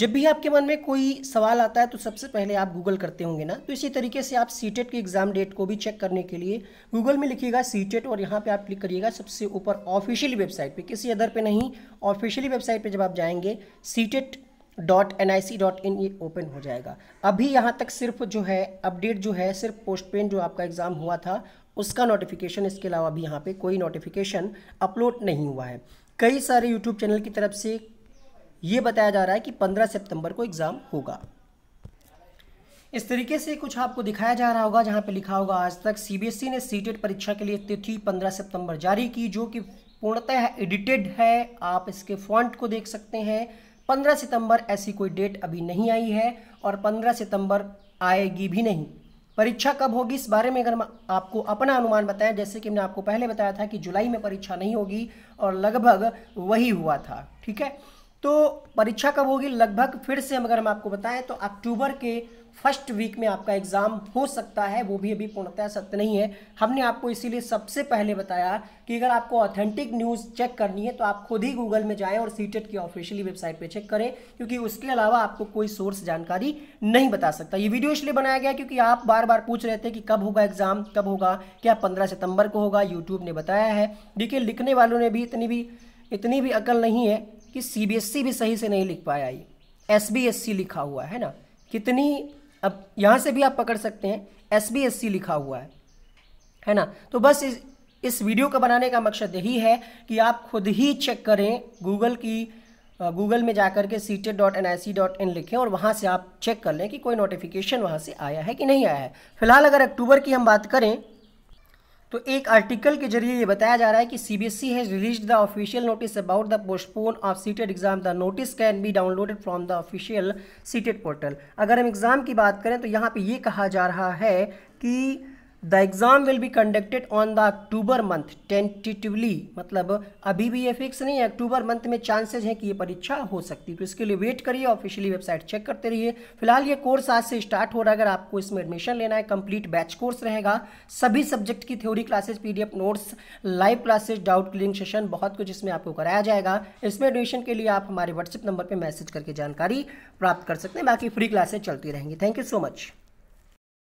जब भी आपके मन में कोई सवाल आता है तो सबसे पहले आप गूगल करते होंगे ना तो इसी तरीके से आप सी टेट e की एग्ज़ाम डेट को भी चेक करने के लिए गूगल में लिखिएगा सी टेट e और यहाँ पे आप क्लिक करिएगा सबसे ऊपर ऑफिशियली वेबसाइट पे किसी अदर पे नहीं ऑफिशियली वेबसाइट पे जब आप जाएंगे CTET dot N I C dot in ये ओपन हो जाएगा अभी यहाँ तक सिर्फ जो है अपडेट जो है सिर्फ पोस्टपेन जो आपका एग्ज़ाम हुआ था उसका नोटिफिकेशन इसके अलावा अभी यहाँ पे कोई नोटिफिकेशन अपलोड नहीं हुआ है कई सारे यूट्यूब चैनल की तरफ से ये बताया जा रहा है कि 15 सितंबर को एग्ज़ाम होगा इस तरीके से कुछ आपको दिखाया जा रहा होगा जहां पे लिखा होगा आज तक सीबीएसई e ने सीटेट परीक्षा के लिए तिथि 15 सितंबर जारी की जो कि पूर्णतः एडिटेड है आप इसके फॉन्ट को देख सकते हैं 15 सितंबर ऐसी कोई डेट अभी नहीं आई है और 15 सितंबर आएगी भी नहीं परीक्षा कब होगी इस बारे में अगर आपको अपना अनुमान बताएं जैसे कि मैंने आपको पहले बताया था कि जुलाई में परीक्षा नहीं होगी और लगभग वही हुआ था ठीक है तो परीक्षा कब होगी लगभग फिर से अगर हम आपको बताएं तो अक्टूबर के फर्स्ट वीक में आपका एग्ज़ाम हो सकता है वो भी अभी पूर्णतः सत्य नहीं है हमने आपको इसीलिए सबसे पहले बताया कि अगर आपको ऑथेंटिक न्यूज़ चेक करनी है तो आप खुद ही गूगल में जाएं और सीटेट e की ऑफिशियली वेबसाइट पे चेक करें क्योंकि उसके अलावा आपको कोई सोर्स जानकारी नहीं बता सकता ये वीडियो इसलिए बनाया गया क्योंकि आप बार बार पूछ रहे थे कि कब होगा एग्ज़ाम कब होगा क्या पंद्रह सितंबर को होगा यूट्यूब ने बताया है देखिए लिखने वालों ने भी इतनी भी इतनी भी अकल नहीं है कि सीबीएसई भी सही से नहीं लिख पाया ये सी लिखा हुआ है ना कितनी अब यहाँ से भी आप पकड़ सकते हैं सी लिखा हुआ है है ना तो बस इस इस वीडियो का बनाने का मकसद यही है कि आप खुद ही चेक करें गूगल की गूगल में जाकर के CTET dot N I C dot in लिखें और वहाँ से आप चेक कर लें कि कोई नोटिफिकेशन वहाँ से आया है कि नहीं आया है फिलहाल अगर अक्टूबर की हम बात करें तो एक आर्टिकल के जरिए ये बताया जा रहा है कि C B S E has release the official notice about the postpone of CTET exam the notice can be downloaded from the official CTET portal अगर हम एग्ज़ाम की बात करें तो यहाँ पे ये कहा जा रहा है कि the exam will be conducted on the October month tentatively मतलब अभी भी ये फिक्स नहीं है अक्टूबर मंथ में चांसेज हैं कि ये परीक्षा हो सकती है तो इसके लिए वेट करिए ऑफिशियली वेबसाइट चेक करते रहिए फिलहाल ये कोर्स आज से स्टार्ट हो रहा है अगर आपको इसमें एडमिशन लेना है कंप्लीट बैच कोर्स रहेगा सभी सब्जेक्ट की theory classes F notes live classes doubt clearing session बहुत कुछ इसमें आपको कराया जाएगा इसमें एडमिशन के लिए आप हमारे व्हाट्सएप नंबर पर मैसेज करके जानकारी प्राप्त कर सकते हैं बाकी फ्री क्लासेज चलती रहेंगी थैंक यू सो मच